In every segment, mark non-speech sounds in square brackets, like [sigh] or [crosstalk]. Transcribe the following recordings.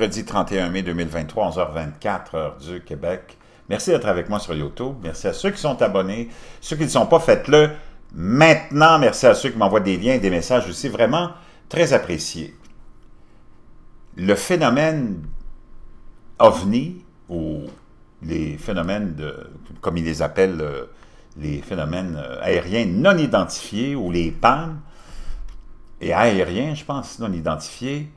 mercredi 31 mai 2023, 11h24, heure du Québec. Merci d'être avec moi sur YouTube. Merci à ceux qui sont abonnés. Ceux qui ne sont pas, faites-le maintenant. Merci à ceux qui m'envoient des liens et des messages aussi. Vraiment très apprécié. Le phénomène ovni, ou les phénomènes, de, comme ils les appellent, euh, les phénomènes euh, aériens non identifiés, ou les PAN et aériens, je pense, non identifiés,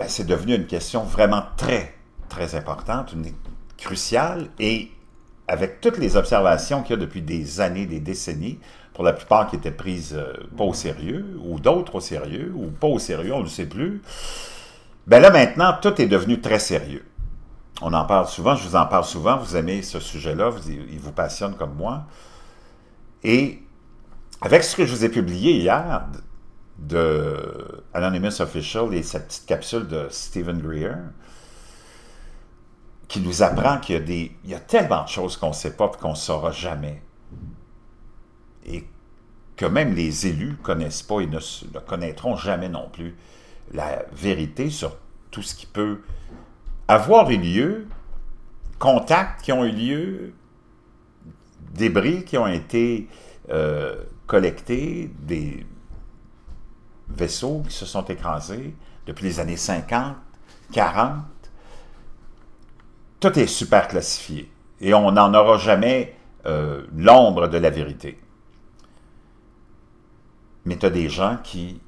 ben, c'est devenu une question vraiment très, très importante, une, cruciale, et avec toutes les observations qu'il y a depuis des années, des décennies, pour la plupart qui étaient prises euh, pas au sérieux, ou d'autres au sérieux, ou pas au sérieux, on ne sait plus, ben là maintenant, tout est devenu très sérieux. On en parle souvent, je vous en parle souvent, vous aimez ce sujet-là, il vous passionne comme moi. Et avec ce que je vous ai publié hier, de Anonymous Official et cette petite capsule de Stephen Greer qui nous apprend qu'il y a, des, il y a tellement de choses qu'on ne sait pas et qu'on ne saura jamais. Et que même les élus ne connaissent pas et ne, le connaîtront jamais non plus la vérité sur tout ce qui peut avoir eu lieu, contacts qui ont eu lieu, débris qui ont été euh, collectés, des vaisseaux qui se sont écrasés depuis les années 50, 40. Tout est super classifié et on n'en aura jamais euh, l'ombre de la vérité. Mais tu as des gens qui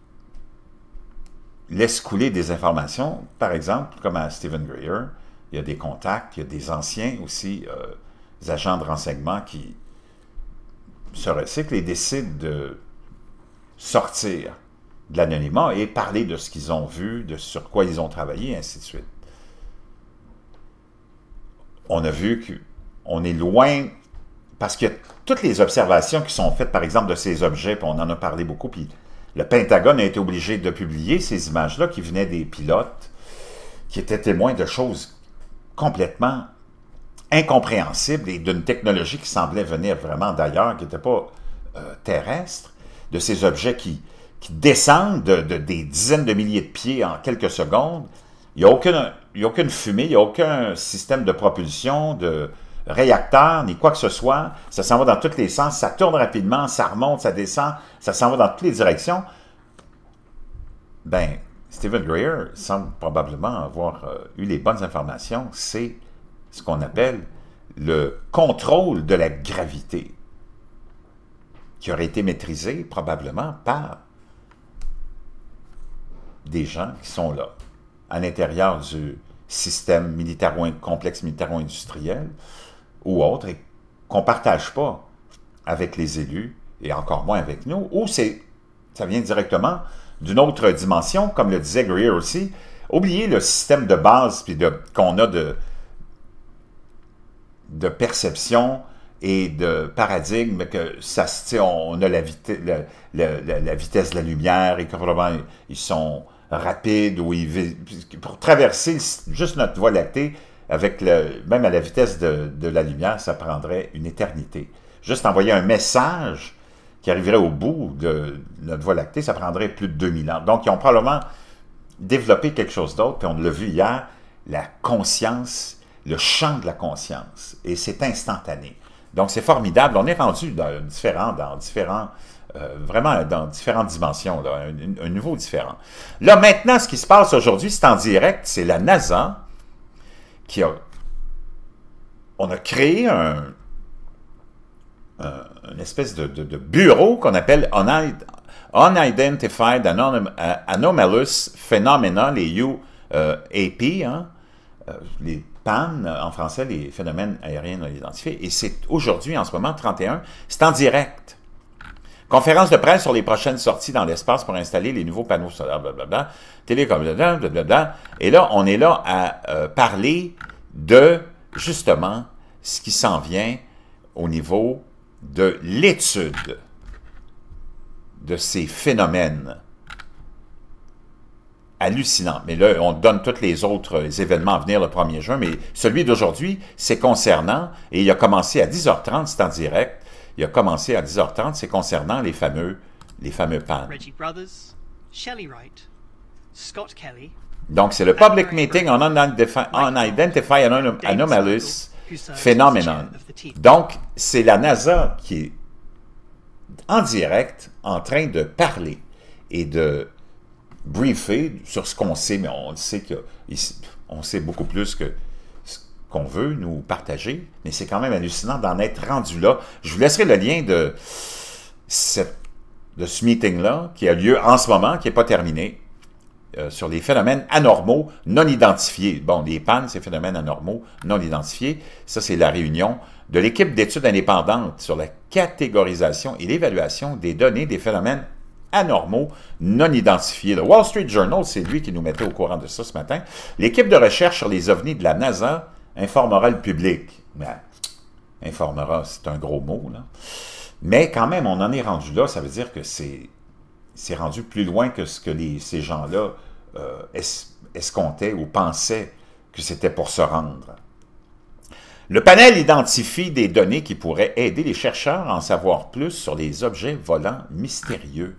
laissent couler des informations, par exemple, comme à Stephen Greer, il y a des contacts, il y a des anciens aussi, des euh, agents de renseignement qui se recyclent et décident de sortir de l'anonymat et parler de ce qu'ils ont vu, de sur quoi ils ont travaillé, ainsi de suite. On a vu qu'on est loin, parce que toutes les observations qui sont faites, par exemple, de ces objets, on en a parlé beaucoup, puis le Pentagone a été obligé de publier ces images-là qui venaient des pilotes qui étaient témoins de choses complètement incompréhensibles et d'une technologie qui semblait venir vraiment d'ailleurs, qui n'était pas euh, terrestre, de ces objets qui, qui descendent de, des dizaines de milliers de pieds en quelques secondes. Il n'y a, aucune, aucune fumée, il n'y a aucun système de propulsion, de réacteur, ni quoi que ce soit. Ça s'en va dans tous les sens, ça tourne rapidement, ça remonte, ça descend, ça s'en va dans toutes les directions. Ben, Stephen Greer semble probablement avoir euh, eu les bonnes informations. C'est ce qu'on appelle le contrôle de la gravité, qui aurait été maîtrisé probablement par des gens qui sont là, à l'intérieur du système militaro complexe militaro-industriel ou autre, et qu'on ne partage pas avec les élus et encore moins avec nous, ou ça vient directement d'une autre dimension, comme le disait Greer aussi. Oubliez le système de base qu'on a de, de perception et de paradigme que ça, on a la, vitesse de la lumière et que ils sont rapide où il pour traverser juste notre voie lactée avec le même à la vitesse de, la lumière, ça prendrait une éternité. Juste envoyer un message qui arriverait au bout de notre voie lactée, ça prendrait plus de 2000 ans. Donc, ils ont probablement développé quelque chose d'autre, puis on l'a vu hier, la conscience, le champ de la conscience, et c'est instantané. Donc, c'est formidable. On est rendu dans, différents dans différents euh, vraiment dans différentes dimensions, un, niveau différent. Là, maintenant, ce qui se passe aujourd'hui, c'est en direct, c'est la NASA qui a... On a créé un, une espèce de, bureau qu'on appelle Unidentified Anomalous Phenomena, les UAP, euh, hein. euh, les PAN, en français, les phénomènes aériens non identifiés. Et c'est aujourd'hui, en ce moment, 31, c'est en direct. Conférence de presse sur les prochaines sorties dans l'espace pour installer les nouveaux panneaux solaires, blablabla. Télécom, blablabla. Et là, on est là à euh, parler de, justement, ce qui s'en vient au niveau de l'étude de ces phénomènes hallucinants. Mais là, on donne tous les autres euh, événements à venir le 1er juin, mais celui d'aujourd'hui, c'est concernant, et il a commencé à 10h30, c'est en direct, il a commencé à 10h30, c'est concernant les fameux, les fameux PAN. Donc, c'est le Public Meeting on, Identify Anomalous Phenomenon. Donc, c'est la NASA qui est en direct en train de parler et de briefer sur ce qu'on sait, mais on sait que on sait beaucoup plus que qu'on veut nous partager, mais c'est quand même hallucinant d'en être rendu là. Je vous laisserai le lien de, de ce meeting-là qui a lieu en ce moment, qui n'est pas terminé, euh, sur les phénomènes anormaux non identifiés. Bon, les pannes, ces phénomènes anormaux non identifiés. Ça, c'est la réunion de l'équipe d'études indépendantes sur la catégorisation et l'évaluation des données des phénomènes anormaux non identifiés. Le Wall Street Journal, c'est lui qui nous mettait au courant de ça ce matin. L'équipe de recherche sur les ovnis de la NASA informera le public. Ben, informera, c'est un gros mot, là. Mais quand même, on en est rendu là, ça veut dire que c'est rendu plus loin que ce que ces gens-là euh, escomptaient ou pensaient que c'était pour se rendre. Le panel identifie des données qui pourraient aider les chercheurs à en savoir plus sur les objets volants mystérieux.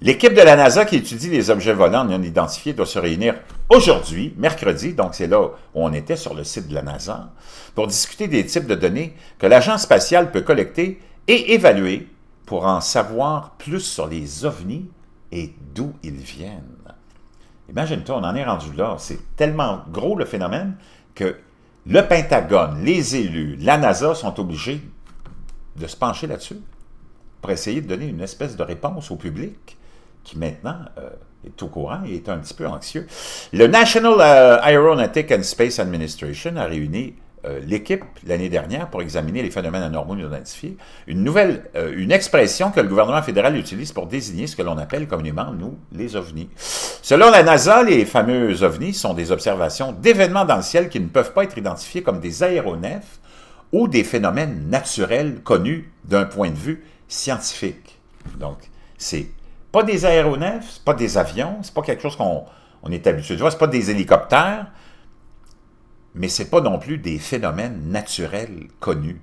L'équipe de la NASA qui étudie les objets volants non identifiés doit se réunir aujourd'hui, mercredi, donc c'est là où on était sur le site de la NASA, pour discuter des types de données que l'agence spatiale peut collecter et évaluer pour en savoir plus sur les ovnis et d'où ils viennent. Imagine-toi, on en est rendu là. C'est tellement gros le phénomène que le Pentagone, les élus, la NASA sont obligés de se pencher là-dessus pour essayer de donner une espèce de réponse au public qui maintenant euh, est au courant et est un petit peu anxieux. Le National euh, Aeronautic and Space Administration a réuni euh, l'équipe l'année dernière pour examiner les phénomènes anormaux identifiés, une nouvelle, une expression que le gouvernement fédéral utilise pour désigner ce que l'on appelle communément, nous, les ovnis. Selon la NASA, les fameux ovnis sont des observations d'événements dans le ciel qui ne peuvent pas être identifiés comme des aéronefs ou des phénomènes naturels connus d'un point de vue scientifique. Donc, c'est pas des aéronefs, c'est pas des avions, c'est pas quelque chose qu'on on est habitué de voir, c'est pas des hélicoptères, mais c'est pas non plus des phénomènes naturels connus.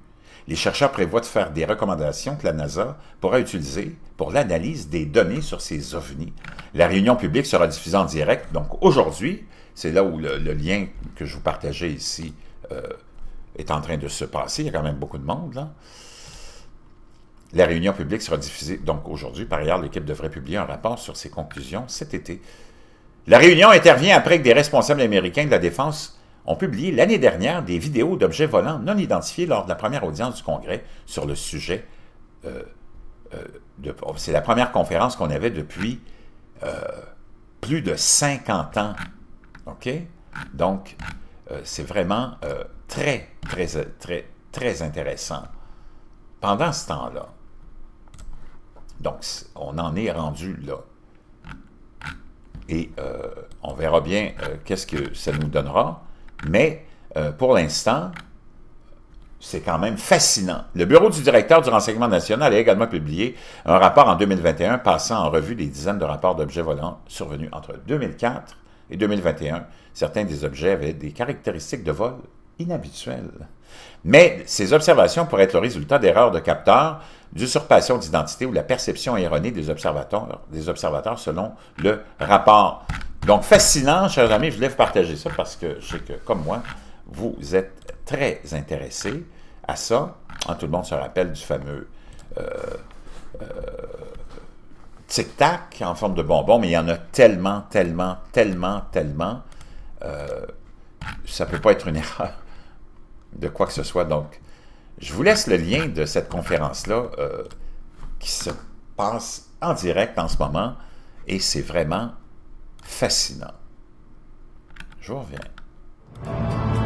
Les chercheurs prévoient de faire des recommandations que la NASA pourra utiliser pour l'analyse des données sur ces ovnis. La réunion publique sera diffusée en direct, donc aujourd'hui, c'est là où le, lien que je vous partageais ici euh, est en train de se passer. Il y a quand même beaucoup de monde, là. La réunion publique sera diffusée donc aujourd'hui. Par ailleurs, l'équipe devrait publier un rapport sur ses conclusions cet été. La réunion intervient après que des responsables américains de la défense ont publié l'année dernière des vidéos d'objets volants non identifiés lors de la première audience du Congrès sur le sujet. Euh, euh, oh, c'est la première conférence qu'on avait depuis euh, plus de 50 ans. OK? Donc, c'est vraiment très, très, très, très intéressant. Pendant ce temps-là, donc, on en est rendu là. Et euh, on verra bien euh, qu'est-ce que ça nous donnera. Mais euh, pour l'instant, c'est quand même fascinant. Le Bureau du directeur du renseignement national a également publié un rapport en 2021 passant en revue des dizaines de rapports d'objets volants survenus entre 2004 et 2021. Certains des objets avaient des caractéristiques de vol inhabituelles. Mais ces observations pourraient être le résultat d'erreurs de capteurs d'usurpation d'identité ou la perception erronée des observateurs, des observateurs selon le rapport. Donc, fascinant, chers amis, je voulais vous partager ça parce que je sais que, comme moi, vous êtes très intéressés à ça. tout le monde se rappelle du fameux euh, euh, tic-tac en forme de bonbon, mais il y en a tellement, tellement, tellement, tellement. Euh, ça ne peut pas être une [laughs] erreur de quoi que ce soit. Donc, je vous laisse le lien de cette conférence-là euh, qui se passe en direct en ce moment et c'est vraiment fascinant. Je vous reviens.